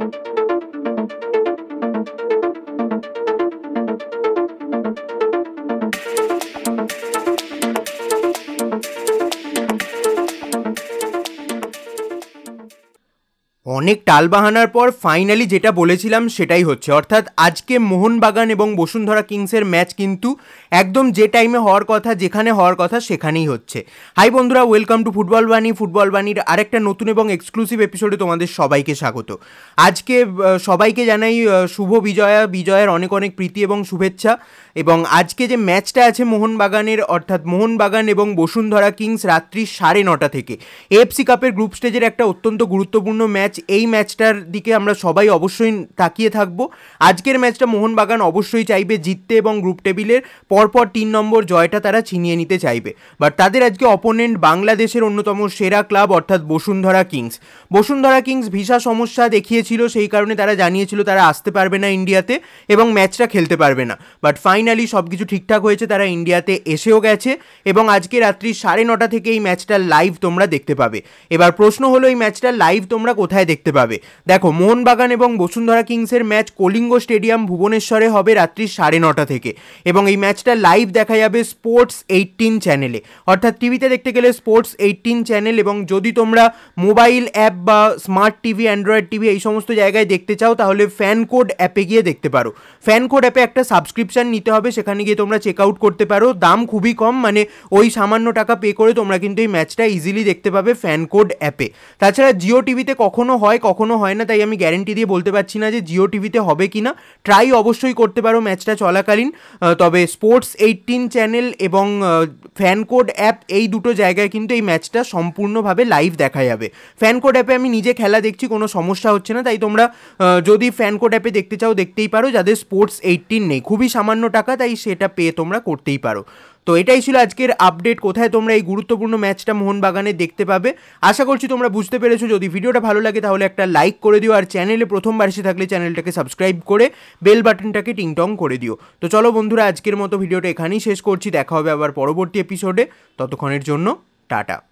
Thank you. অনেক টালবাহানার পর finally যেটা বলেছিলাম সেটাই হচ্ছে অর্থাৎ আজকে মোহনবাগান এবং বসুন্ধরা কিংসের ম্যাচ কিন্তু একদম যে টাইমে হওয়ার কথা যেখানে হওয়ার কথা সেখানেই হচ্ছে হাই বন্ধুরা welcome to football Bani football বাণীর আরেকটা নতুন এবং এক্সক্লুসিভ এপিসোডে তোমাদের সবাইকে স্বাগত আজকে সবাইকে জানাই শুভ বিজয়া বিজয়ের অনেক অনেক প্রীতি এবং শুভেচ্ছা এবং আজকে যে ম্যাচটা আছে মোহনবাগানের অর্থাৎ মোহনবাগান এবং বসুন্ধরা কিংস রাত্রি সাড়ে নটা থেকে এফসি কাপের গ্রুপ স্টেজের একটা অত্যন্ত গুরুত্বপূর্ণ ম্যাচ এই ম্যাচটার দিকে আমরা সবাই অবশ্যই তাকিয়ে থাকবো আজকের ম্যাচটা মোহনবাগান অবশ্যই চাইবে জিততে এবং গ্রুপ টেবিলের পরপর তিন নম্বর জয়টা তারা ছিনিয়ে নিতে চাইবে বাট তাদের আজকে অপোনেন্ট বাংলাদেশের অন্যতম সেরা ক্লাব অর্থাৎ Bashundhara kings Bashundhara kings visa সমস্যা দেখিয়েছিল সেই কারণে তারা জানিয়েছিল তারা আসতে পারবে না ইন্ডিয়াতে এবং ম্যাচটা খেলতে পারবে না বাট ফাইন ফাইনালি সব কিছু ঠিকঠাক হয়েছে তারা ইন্ডিয়াতে এসেও গেছে এবং আজকে রাত্রি সাড়ে নটা থেকে এই ম্যাচটা লাইভ তোমরা দেখতে পাবে এবার প্রশ্ন হলো এই ম্যাচটা লাইভ তোমরা কোথায় দেখতে পাবে দেখো মোহনবাগান এবং বসুন্ধরা কিংসের ম্যাচ কলিঙ্গ স্টেডিয়াম ভুবনেশ্বরে হবে রাত্রি সাড়ে নটা থেকে এবং এই ম্যাচটা লাইভ দেখা যাবে স্পোর্টস এইটিন চ্যানেলে অর্থাৎ টিভিতে দেখতে গেলে স্পোর্টস এইটিন চ্যানেল এবং যদি তোমরা মোবাইল অ্যাপ বা স্মার্ট টিভি অ্যান্ড্রয়েড টিভি এই সমস্ত জায়গায় দেখতে চাও তাহলে ফ্যান কোড অ্যাপে গিয়ে দেখতে পারো ফ্যান কোড অ্যাপে একটা সাবস্ক্রিপশান নিতে দিতে হবে সেখানে গিয়ে তোমরা চেক আউট করতে পারো দাম খুবই কম মানে ওই সামান্য টাকা পে করে তোমরা কিন্তু এই ম্যাচটা ইজিলি দেখতে পাবে ফ্যান কোড অ্যাপে তাছাড়া জিও টিভিতে কখনো হয় কখনো হয় না তাই আমি গ্যারেন্টি দিয়ে বলতে পারছি না যে জিও টিভিতে হবে কি না ট্রাই অবশ্যই করতে পারো ম্যাচটা চলাকালীন তবে স্পোর্টস এইটিন চ্যানেল এবং ফ্যান কোড অ্যাপ এই দুটো জায়গায় কিন্তু এই ম্যাচটা সম্পূর্ণভাবে লাইভ দেখা যাবে ফ্যান কোড অ্যাপে আমি নিজে খেলা দেখছি কোনো সমস্যা হচ্ছে না তাই তোমরা যদি ফ্যান কোড অ্যাপে দেখতে চাও দেখতেই পারো যাদের স্পোর্টস এইটিন নেই খুবই সামান্য টাকা টাকা তাই সেটা পেয়ে তোমরা করতেই পারো তো এটাই ছিল আজকের আপডেট কোথায় তোমরা এই গুরুত্বপূর্ণ ম্যাচটা মোহনবাগানে দেখতে পাবে আশা করছি তোমরা বুঝতে পেরেছো যদি ভিডিওটা ভালো লাগে তাহলে একটা লাইক করে দিও আর চ্যানেলে প্রথমবার এসে থাকলে চ্যানেলটাকে সাবস্ক্রাইব করে বেল বাটনটাকে টিংটং করে দিও তো চলো বন্ধুরা আজকের মতো ভিডিওটা এখানেই শেষ করছি দেখা হবে আবার পরবর্তী এপিসোডে ততক্ষণের জন্য টাটা